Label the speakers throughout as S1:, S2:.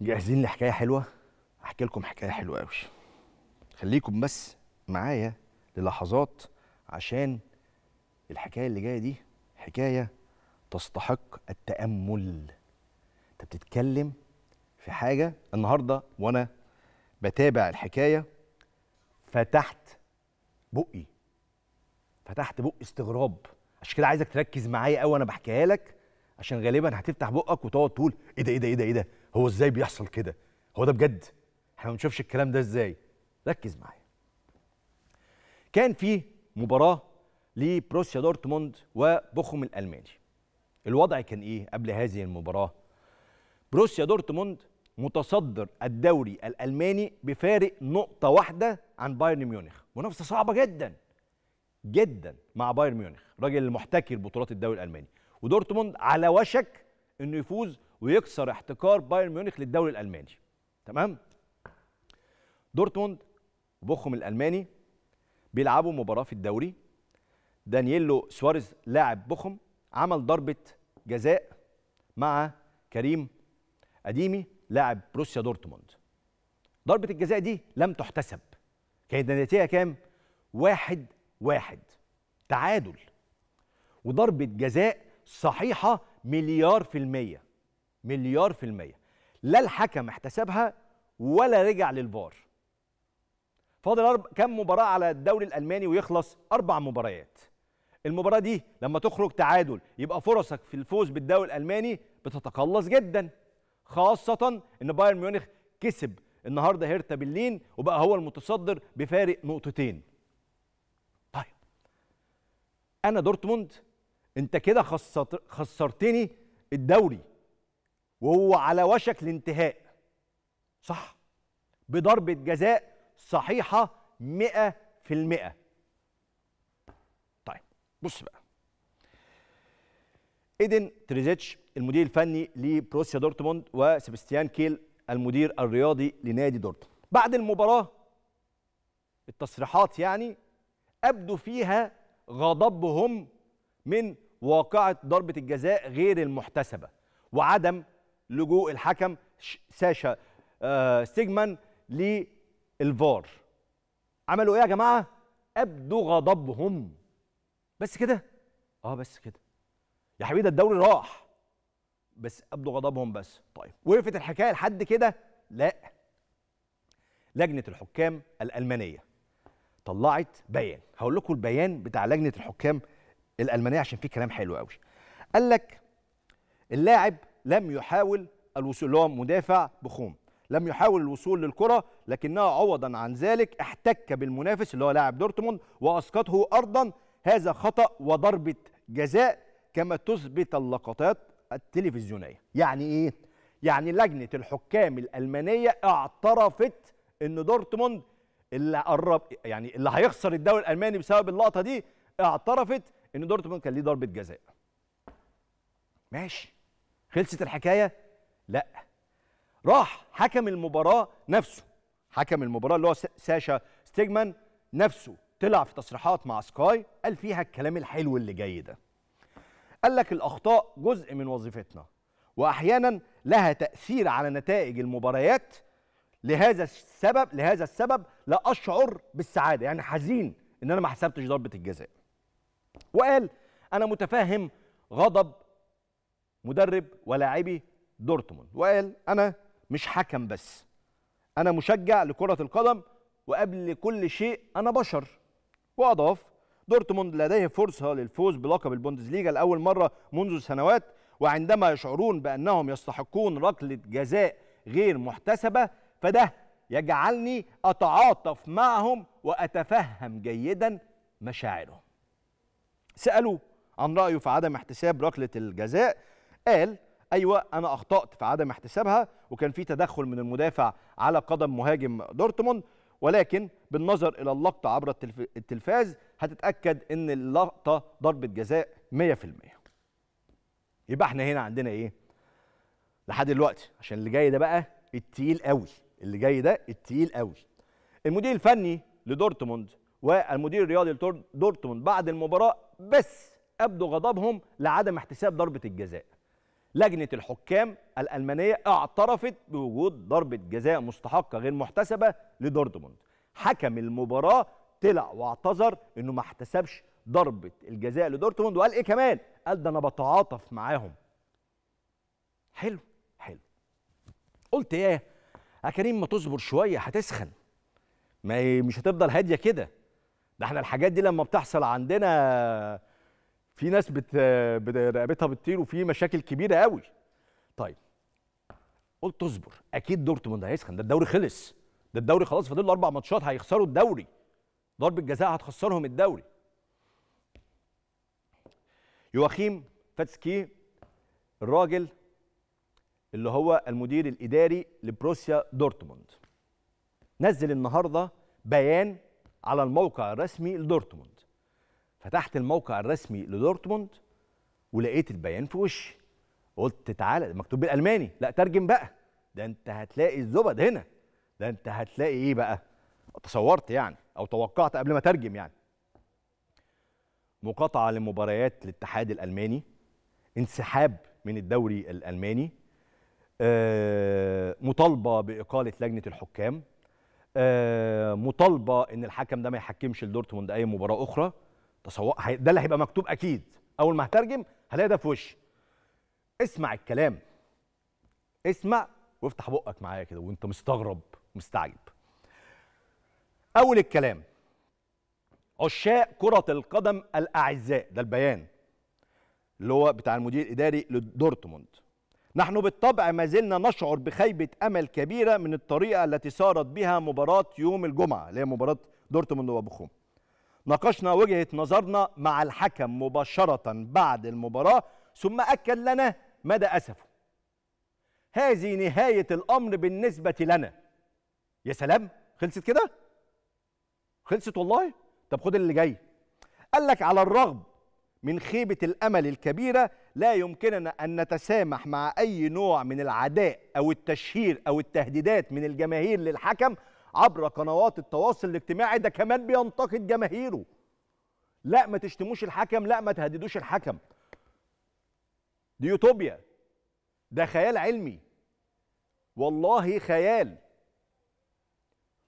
S1: جاهزين لحكايه حلوه هحكي لكم حكايه حلوه قوي خليكم بس معايا للحظات عشان الحكايه اللي جايه دي حكايه تستحق التامل انت بتتكلم في حاجه النهارده وانا بتابع الحكايه فتحت بقي فتحت بقي استغراب عشان كده عايزك تركز معايا قوي وانا بحكيها لك عشان غالبا هتفتح بقك وتقعد تقول ايه ده ايه ده ايه ده ايه ده هو ازاي بيحصل كده هو ده بجد احنا ما بنشوفش الكلام ده ازاي ركز معايا كان في مباراه لبروسيا دورتموند وبوخم الالماني الوضع كان ايه قبل هذه المباراه بروسيا دورتموند متصدر الدوري الالماني بفارق نقطه واحده عن بايرن ميونخ منافسه صعبه جدا جدا مع بايرن ميونخ الراجل المحتكر بطولات الدوري الالماني ودورتموند على وشك انه يفوز ويكسر احتكار بايرن ميونخ للدوري الالماني تمام دورتموند وبوخم الالماني بيلعبوا مباراه في الدوري دانييلو سواريز لاعب بوخم عمل ضربه جزاء مع كريم اديمي لاعب بروسيا دورتموند ضربه الجزاء دي لم تحتسب كانت نتيجه كام واحد واحد تعادل وضربه جزاء صحيحه مليار في الميه مليار في المية لا الحكم احتسبها ولا رجع للفار فاضل أرب... كم مباراة على الدوري الألماني ويخلص أربع مباريات المباراة دي لما تخرج تعادل يبقى فرصك في الفوز بالدوري الألماني بتتقلص جدا خاصة إن بايرن ميونخ كسب النهاردة هيرتا بلين وبقى هو المتصدر بفارق نقطتين طيب أنا دورتموند أنت كده خسرتني الدوري وهو على وشك الانتهاء صح بضربة جزاء صحيحة مئة في المئة طيب بص بقى ايدن تريزيتش المدير الفني لبروسيا دورتموند وسيبستيان كيل المدير الرياضي لنادي دورتموند بعد المباراة التصريحات يعني أبدوا فيها غضبهم من واقعة ضربة الجزاء غير المحتسبة وعدم لجوء الحكم ساشا آه، سيجمان للفار عملوا ايه يا جماعه ابدوا غضبهم بس كده اه بس كده يا حبيبي ده الدوري راح بس ابدوا غضبهم بس طيب وقفت الحكايه لحد كده لا لجنه الحكام الالمانيه طلعت بيان هقول لكم البيان بتاع لجنه الحكام الالمانيه عشان فيه كلام حلو قوي قال لك اللاعب لم يحاول الوصول اللي هو مدافع بخوم لم يحاول الوصول للكرة لكنه عوضا عن ذلك احتك بالمنافس اللي هو لاعب دورتموند وأسقطه أرضا هذا خطأ وضربة جزاء كما تثبت اللقطات التلفزيونية يعني إيه؟ يعني لجنة الحكام الألمانية اعترفت أن دورتموند اللي قرب يعني اللي هيخسر الدوري الألماني بسبب اللقطة دي اعترفت أن دورتموند كان ليه ضربة جزاء ماشي خلصت الحكايه لا راح حكم المباراه نفسه حكم المباراه اللي هو ساشا ستيجمان نفسه طلع في تصريحات مع سكاي قال فيها الكلام الحلو اللي جاي ده قال لك الاخطاء جزء من وظيفتنا واحيانا لها تاثير على نتائج المباريات لهذا السبب لهذا السبب لا اشعر بالسعاده يعني حزين ان انا ما حسبتش ضربه الجزاء وقال انا متفهم غضب مدرب ولاعبي دورتموند وقال انا مش حكم بس انا مشجع لكره القدم وقبل كل شيء انا بشر واضاف دورتموند لديه فرصه للفوز بلقب البوندسليغا لاول مره منذ سنوات وعندما يشعرون بانهم يستحقون ركله جزاء غير محتسبه فده يجعلني اتعاطف معهم واتفهم جيدا مشاعرهم سالوه عن رايه في عدم احتساب ركله الجزاء قال ايوه انا اخطات في عدم احتسابها وكان في تدخل من المدافع على قدم مهاجم دورتموند ولكن بالنظر الى اللقطه عبر التلفاز هتتاكد ان اللقطه ضربه جزاء 100% يبقى احنا هنا عندنا ايه لحد دلوقتي عشان اللي جاي ده بقى التقيل قوي اللي جاي ده التقيل قوي المدير الفني لدورتموند والمدير الرياضي لدورتموند بعد المباراه بس ابدوا غضبهم لعدم احتساب ضربه الجزاء لجنة الحكام الألمانية اعترفت بوجود ضربة جزاء مستحقة غير محتسبة لدورتموند حكم المباراة طلع واعتذر انه ما احتسبش ضربة الجزاء لدورتموند وقال ايه كمان قال ده انا بتعاطف معاهم حلو حلو قلت ايه يا كريم ما تصبر شوية هتسخن ما مش هتفضل هادية كده ده احنا الحاجات دي لما بتحصل عندنا في ناس بت... رقبتها بتطير وفي مشاكل كبيره قوي طيب قلت اصبر اكيد دورتموند هيسخن ده الدوري خلص ده الدوري خلاص فاضل له اربع ماتشات هيخسروا الدوري ضربه جزاء هتخسرهم الدوري يواخيم فاتسكي الراجل اللي هو المدير الاداري لبروسيا دورتموند نزل النهارده بيان على الموقع الرسمي لدورتموند فتحت الموقع الرسمي لدورتموند ولقيت البيان في وشي قلت تعالى مكتوب بالالماني لا ترجم بقى ده انت هتلاقي الزبد هنا ده انت هتلاقي ايه بقى تصورت يعني او توقعت قبل ما ترجم يعني مقاطعه لمباريات الاتحاد الالماني انسحاب من الدوري الالماني آه، مطالبه باقاله لجنه الحكام آه، مطالبه ان الحكم ده ما يحكمش لدورتموند اي مباراه اخرى تصور ده اللي هيبقى مكتوب اكيد اول ما هترجم هلاقي ده في وشي اسمع الكلام اسمع وافتح بقك معايا كده وانت مستغرب مستعجب اول الكلام عشاق كرة القدم الأعزاء ده البيان اللي هو بتاع المدير الإداري لدورتموند نحن بالطبع ما زلنا نشعر بخيبة أمل كبيرة من الطريقة التي سارت بها مباراة يوم الجمعة اللي هي مباراة دورتموند وبخوم ناقشنا وجهة نظرنا مع الحكم مباشرة بعد المباراة ثم أكد لنا مدى أسفه هذه نهاية الأمر بالنسبة لنا يا سلام خلصت كده خلصت والله طب خد اللي جاي قال لك على الرغم من خيبة الأمل الكبيرة لا يمكننا أن نتسامح مع أي نوع من العداء أو التشهير أو التهديدات من الجماهير للحكم عبر قنوات التواصل الاجتماعي ده كمان بينتقد جماهيره لا ما تشتموش الحكم لا ما تهددوش الحكم دي يوتوبيا ده خيال علمي والله خيال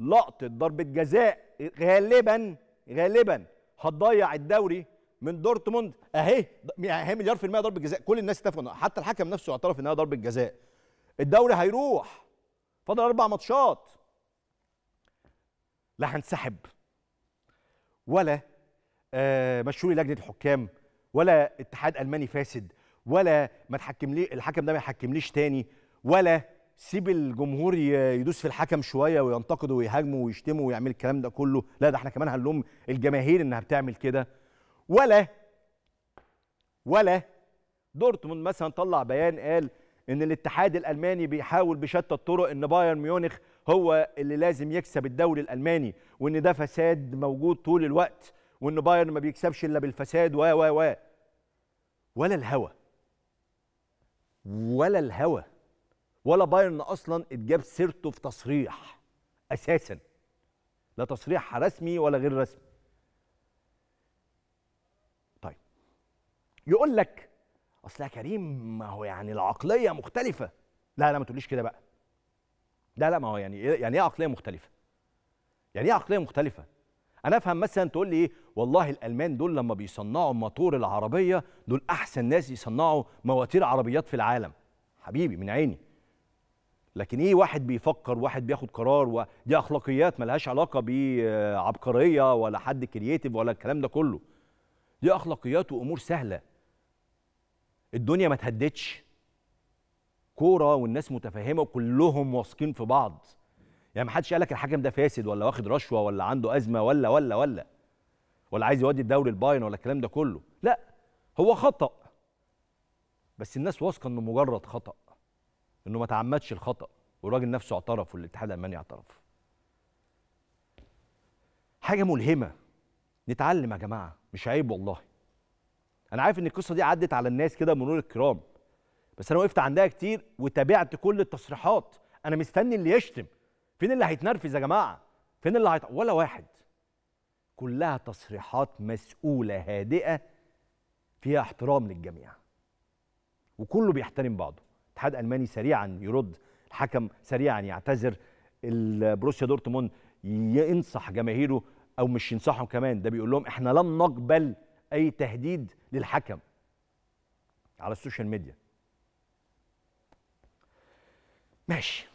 S1: لقطة ضربة جزاء غالبا غالبا هتضيع الدوري من دورتموند اهي اهي يعني مليار في المية ضربة جزاء كل الناس اتفقوا حتى الحكم نفسه اعترف انها ضربة جزاء الدوري هيروح فاضل اربع ماتشات لا هنسحب ولا آه، مشروع لجنه الحكام ولا اتحاد الماني فاسد ولا ما تحكم لي الحكم ده ما يحكمليش تاني ولا سيب الجمهور يدوس في الحكم شويه وينتقده ويهاجمه ويشتمه ويعمل الكلام ده كله لا ده احنا كمان هنلوم الجماهير انها بتعمل كده ولا ولا دورتموند مثلا طلع بيان قال ان الاتحاد الالماني بيحاول بشتى الطرق ان بايرن ميونخ هو اللي لازم يكسب الدوري الالماني وان ده فساد موجود طول الوقت وان بايرن ما بيكسبش الا بالفساد و و و ولا الهوى ولا الهوى ولا بايرن اصلا اتجاب سيرته في تصريح اساسا لا تصريح رسمي ولا غير رسمي طيب يقول لك اصل يا كريم ما هو يعني العقليه مختلفه لا لا ما تقوليش كده بقى لا لا ما هو يعني إيه، يعني ايه عقليه مختلفه يعني ايه عقليه مختلفه انا افهم مثلا تقول لي ايه والله الالمان دول لما بيصنعوا موتور العربيه دول احسن ناس يصنعوا مواتير عربيات في العالم حبيبي من عيني لكن ايه واحد بيفكر واحد بياخد قرار ودي اخلاقيات ملهاش علاقه بعبقريه ولا حد كرييتيف ولا الكلام ده كله دي اخلاقيات وامور سهله الدنيا ما تهدتش كوره والناس متفهمه وكلهم واثقين في بعض يعني ما حدش قال لك الحكم ده فاسد ولا واخد رشوه ولا عنده ازمه ولا ولا ولا ولا عايز يودي الدوري الباين ولا الكلام ده كله لا هو خطا بس الناس واثقه انه مجرد خطا انه ما تعمدش الخطا والراجل نفسه اعترف والاتحاد الالماني اعترف حاجه ملهمه نتعلم يا جماعه مش عيب والله انا عارف ان القصه دي عدت على الناس كده نور الكرام بس انا وقفت عندها كتير وتابعت كل التصريحات انا مستني اللي يشتم فين اللي هيتنرفز يا جماعه فين اللي هيط... ولا واحد كلها تصريحات مسؤوله هادئه فيها احترام للجميع وكله بيحترم بعضه الاتحاد الالماني سريعا يرد الحكم سريعا يعتذر بروسيا دورتموند ينصح جماهيره او مش ينصحهم كمان ده بيقول لهم احنا لن نقبل اي تهديد للحكم على السوشيال ميديا ماشي